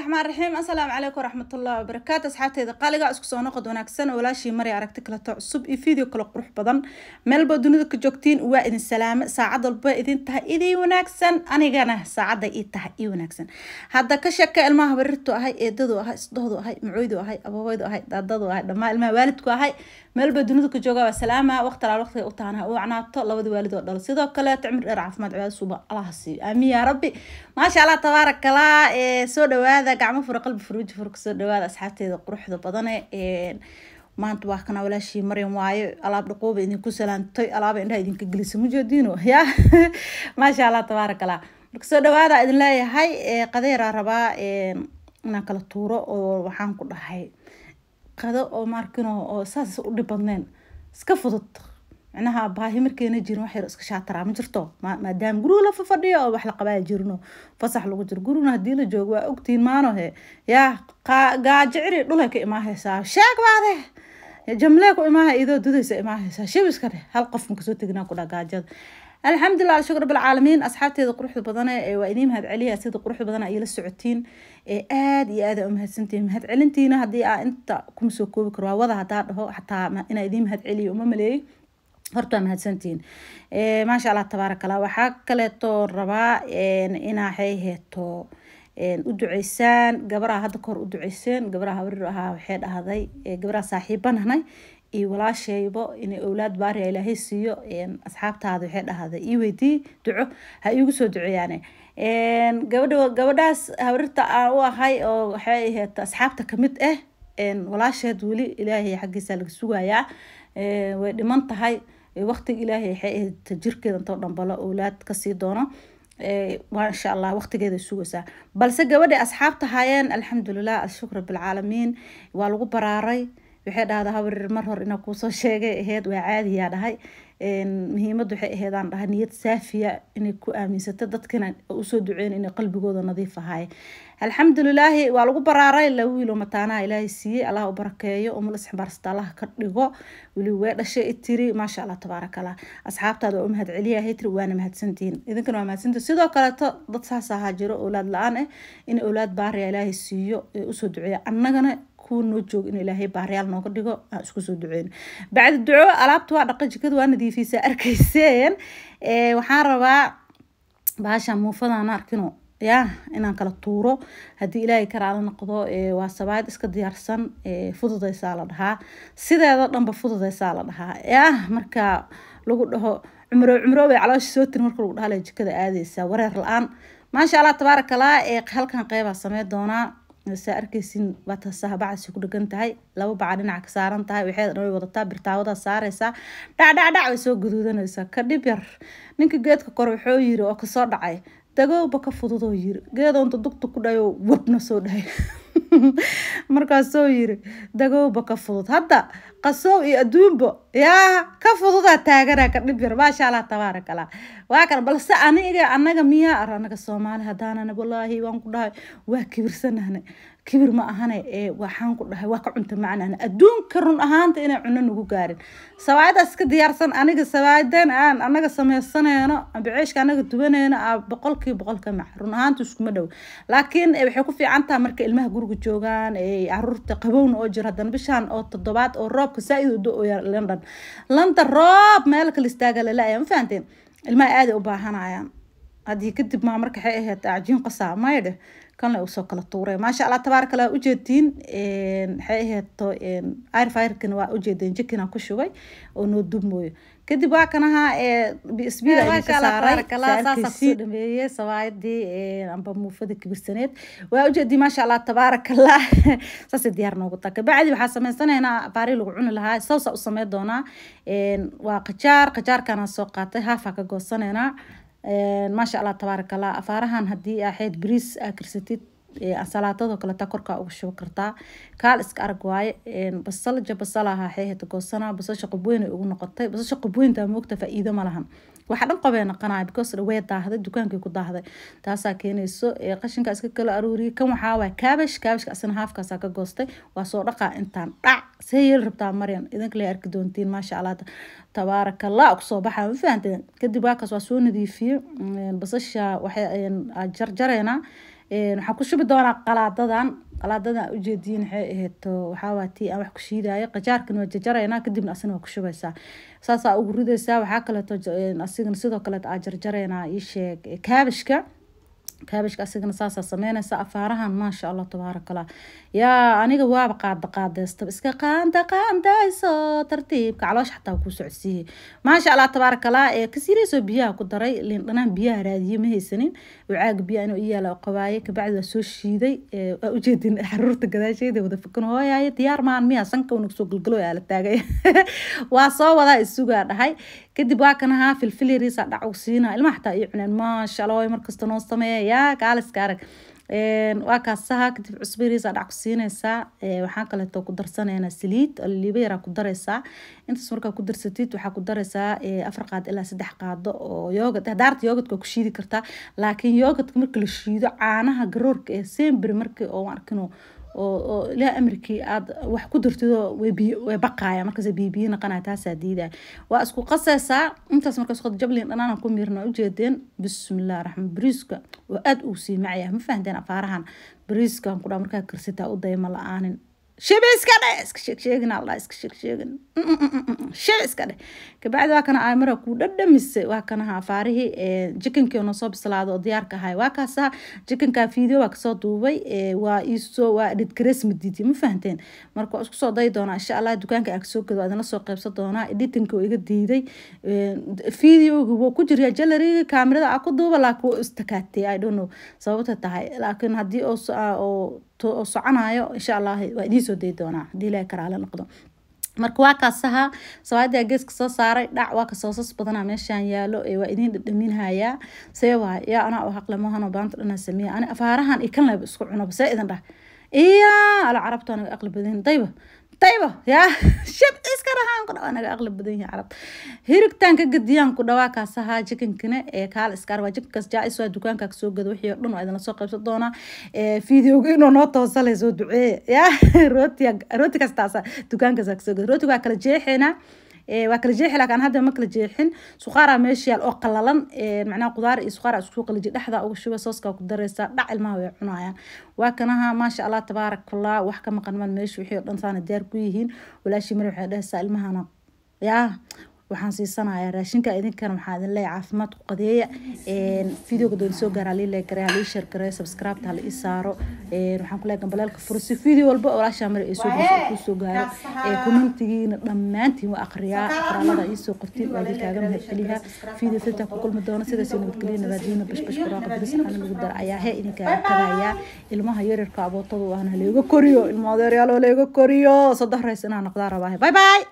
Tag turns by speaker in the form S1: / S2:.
S1: raxmaan raxiim asalaamu calaykum waraxmatullahi wabarakaatu asxaabteyda qaaliga isku soo noqod wanaagsan walaashii mari aragti kaleto cusub iyo video kale qurux badan meelba dunida ka joogtiin waa idin salaame saacad walba idin tahay idii wanaagsan anigana saacadda ii tahay ii wanaagsan hadda ka sheeka ilmaha barirtu ahay eedadu ahay isdhoodu ahay mucuydu ahay abaweydu ahay daadadu ahay dhammaa ilmaha waalidku ahay meelba dunida ka jooga waa salaama waqtilaal waqtiga u taana u canaabto labada waalid oo dhal sidoo kale cimri dheer caafimaad cibaadasuuba allaha siiyo aamiin yaa rabbi maasha allah tabaarakallah soo dhawaada dhexdeeda gacmo fura qalbi furuuji fur kusoo dhawaada asxaabteeda quruxda badane maanta waa kana walaashii maryam waayo alaab dhaqooba idinku salaantoy alaaba indhaha idinka gelisa mujoodiino ya maasha allah tabaaraka allah marka soo dhawaada idin leeyahay qadeeraa rabaa inaan kala tuuro oo waxaan ku dhahay qado oo maarkino oo saas u dhib badneen iska fudud micnaha baahi markayna jirin wax yar iska shaataraa ma jirto maadaama guriga la fafadhiyo oo wax la qabaa jirno fasax lagu jiro guriguna haddii la joogo waa ogtiin maanohe yaa gaajiciri dhulay ka imaahaysaa sheeg baade jamlee ku imaaha idoo dudaysa imaahaysaa shabiska hal qof makasoo teginaa ku dhaa gaajada alxamdulilah alshukr bilcaalamiin asxaabteeda quruxda badane waa idiin mahad celiya sida quruxda badan ayla socotiin ee aada iyo aada umahadsantihin mahad celintiina haddii aa inta kuma soo koobi karo waa wada hadaa dhaho xataa inaa idiin mahad celiyo uma maleeyey horta waa mahadsantiin eh, maasha allah tabaarak allah waxaa kaleetoo rabaa inaa waxay heeto u duceysaan gabaraha hadda kahor u duceyseen gabaraha habriir ahaa waxay dhahday eh, gabaraha saaxiibananay iyo walaashaybo inay owlaad baari ilaahay siiyo asxaabtaada waxay dhahday ii weydii duco ha iigu soo duceeyaane gabadha gabadhaas habrirta aan u ahay oo waxay ahayd asxaabta kamid ah eh, walaasheed weli ilaahay xaggiisa laga sugayaa way dhiman tahay waqtiga ilaahay waxay ahayd jirkeeda intoo dhambalo owlaad kasii doono insha allah waqtigeeda sugaysaa balse gabadhay asxaabta hayeen alxamdulilah alshukr bilcaalamiin waa lagu baraaray waxay dhahda habarir mar hor inaa kuusoo sheegay aheyd waa caadiyaa dhahay muhiimada waxay aheyd aan dhahay niyad saafiya inay ku aaminsato dadkana usoo duceyn inay qalbigooda nadiif ahaaye alxamdulilaahi waa lagu baraaray la wiilo mataanaha ilaahay siiyey allah u barakeeyo umul isximbaarsta allah ka dhigo weli wee dhashay maasha allah tabaarakallah asxaabtaada waa u mahad tiri waana mahadsantihiin idinkana waa mahadsantihiin sidoo kaleeto dad saas ahaa jiro owlaad la-aan ah in owlaad baariya ilaahay siiyo ee usoo duceeya annagana kuwa noo joog in ilaahay baaryaal nooga dhigo aan isku soo duceyno bacdi duco alaabta waa dhaqa jikada waa nadiifiysaa arkayseen waxaan rabaa baasha muufadaan arkino ya inaan kala tuuro haddii ilaahay karaala noqdo waa sabaayad iska diyaarsan fududaysaa la dhahaa sideeda dhanba fududaysaa la dhahaa ya marka lagu dhaho cumro cumro bay caloosha soo tirin marka lagu dhahala jikada aadaysaa wareer la-aan maasha allah tabaarakallah halkan qeybaa samey doonaa sa arkeysin waad ku dhegan tahay laba baca dhinaca ka saaran tahay waxeedna way wadataa birtaawadaa saaraysaa dhacdhacdhac way soo guduudanaysaa ka dhib yar ninka geedka kore wuxuu yiri oo kasoo dhacay dagowba ka fududoo yiri geedoonta dugta ku dhayo wabna soo dhahay markaasuu yiri dagowba ka fudud hadda qasow iyo adduunbo yaa ka fududaa taagana ka dhib yar maasha allah tabaaraka waa kan balse aniga anaga miyaa ar anaga soomaali haddaanana wallaahi waan ku dhahay waa kibirsanahne kibir ma ahane ee waxaan ku dhahay waa ka cunta macnahne adduunka run ahaanta inay cuno nagu gaarin sawaayada iska diyaarsan aniga sawaayadan aan anaga samaysaneyno ambiciishka anaga dubaneyno boqolkiiba boqolka mac run ahaanta iskuma dhow laakiin eh, waxay ku fiican tahay marka ilmaha guriga iskugu joogaan caruurta qabowna oo jiro haddana bishaan oo toddobaad oo roobka saa-id udo ooya london london roob meel kala istaaga lala-aya ma fahanteen ilmaha aaday u baahanayaan haddii kadib maa marka waxay ahayd cajiin qasaa maydheh kanle usoo kala tuuray maasha allah tabaaraka allah ujeedtiin waxay aheeto air firekan waa ujeedeen jikinaa ku shubay oo noo dubmooyo kadib waa kanaha bisbiida idinka saaray saalkiisii dhameeye sabaayadii amba muufada kibirsaneed waa ujeedii maasha allah tabaaraka saasay diyaar noogu taa kabacdi waxaa samaysanaynaa baari lagu cuni lahaa sawsaa u samey doonaa waa qajaar qajaarkaanaan soo qaatay haafaa ka goosaneynaa maasha allah tabaaraka allah afaarahan haddii aa xeed bariis aa karsatid salaadadoo kaleta korkaa ugu shubo kartaa kaal iska arag waaye basalja basal ahaa xeeheta goosana basasha qubweyn ugu noqotay basasha qubweyntaa moogta faa'iido ma lahan waxa dhan qobee naqanaya because way daahday dukaankii ku daahday taasaa keenayso qashinkaa iska kala aruuriyay kan waxaa kaabash kaabashka asina haafkaasaa ka goostay waa soo dhaqaa intaan dhac see rabtaa maryan idinkale arki doontiin maasha allah tabaarakallah kusoo baxa ma fahanteen kadib waakaas waa soo nadiifiye basasha waxaa jarjareynaa waxaan ku shubi doonaa qalaadadan qalaadada aan ujeediyin waxay aheeto waxaawaa tii aan wax ku shiidaayo qajaarkan waa jarjareynaa kadibna asina waa ku shubaysaa saasaa ugu ridaysaa waxaa kaleeto asigan sidoo kaleeto aa jarjareynaa ii sheeg kaabishka kaabashka asigana saasaa sameynaysa afaarahan maasha allah tabaarakallah yaa aniga waaba qaada qaadeysta iska qaanda qaandayso tartiibka caloosh xataa kuu socodsiiyey maasha allah tabaarakallah ee kasiriiso biyaha ku daray lindhanaan biyaha raadiyey ma haysanin wacaaga biyaa inuu iyaala qabaaye kabacdi waa soo shiiday waa ujeedin xaruurta gadaasheeda wada fukan hooyaaya diyaar maan miya sanka unaga soo galgalo aala taagay waa soo wadaa isugaa dhahay kadib waa kan ahaa filfiliriisa dhac ugsiina xataa iyo cuneen maasha allah markasta noo sameeya sameeyaa kaaliska arag waa kaasaha kadib cusbo yariisa dhac ku siinaysaa waxaan kaleeto ku darsanayna saliid liiba yaraa ku daraysaa intaas markaa ku darsatid waxaa ku daraysaa afar qaado ilaa saddex qaado oo yoogad hadaarta yoogadka ku shiidi kartaa laakiin yoogadka marka la shiido caanaha garoorka ee sembri markii oo arkinoo oo ilaa amarkii aad wax ku dirtido way baqaaya markaas biyo biyo naqanaya taasaa diidaya waa isku qaseysaa intaas markaas qod jablin dhanaan ku miirna ujeedeen bismillah raxmaan bariiska oo aad uu sii macaya ma fahanteen afaarahan bariiskan kudhaa markaa karsataa u dayma la-aanin shibi iska dheh iska sheegsheegin allah iska sheegsheegin shibi iska dheh kabacdi waa kana aamira kuu dhadhamisay waa kana haa faarihii jikinkii noo soo bislaaday oo diyaarka ahay waa kaasaa jikinkaa video waa kasoo duubay waa iisoo waa editgareys madiidi ma fahanteen marka waa isku soo day doonaa insha allah dukaanka aan kasoo gedo waa idinla soo qaybsan doonaa editinka oo iga diiday videoga wuu ku jiryaa jalariga kaamirada aa ku duuba laakiin waa istakaatay i don't know sababta soconayo insha allah waa idiin soo dayi doonaa hadii ilaha karaale noqdo marka waa kaasaha sawaadaa geeska soo saaray dhac waa kasoosas badana meeshaan yaalo ee waa idiin dhadhaminhayaa see waay yaa anaa oo haqle mahano baanta dhanaa sameeya ani afaarahan iyo kan laba isku cunaba see idin dhah iya ala carabto aniga aqli badan dayba dayba yaa shab aa naga aqli badan yahay carab hirigtaanka gadiyaan ku dhawaa kaas ahaa jikankana ee kaal iskaar waa jikankaas jaa-is waa dukaanka kasoo gada wixii o dhan waa idinla soo qaybsan doonaa fideoga inoo noo toosalay soo duceeye ya rootiga rootigaas taasa dukaankaas kasoo gada rootiga waa kala jeexeynaa Eh, waa kala jeexi laakiin hadda ma kala jeexin suqaaraa meesha yaal oo qalalan eh, macnaha qudaar iyo suqaar isku qalaji dhexdaa uga shuba sooska ku dareysaa dhac ilmaha way cunayaan waa kanaha maasha allah tabaarakallah wax ka maqan maan meesha wixii oo dhan saana diyaar ku yihiin walaashii mari waxay dhehaysaa ilmahana yaa waxaan siisanayaa raashinka idinkan waxaa idin leeya caafimaad ku qadeeya videoga doon soo gaara liile gare halii share gare subscribe hala ii saaro waxaan kuleeya gambalaalka furo video walba walaashaa mare ay soo gasho kuu commentigiina dhammaantiin waa akhriyaa qoraalada ii qortiin waa idin mahadceliyaa video filta ku kulmi doono sidaas nabadgelyo nabaadyina bashbash baraaqa bilis aan lagu dara ayaa hee idinkaaga tagayaa ilmaha yaryarka abootadu waana leega koriyo ilmo adeeryaal koriyo saddex rays inaan noqdaa rabaahe bye bye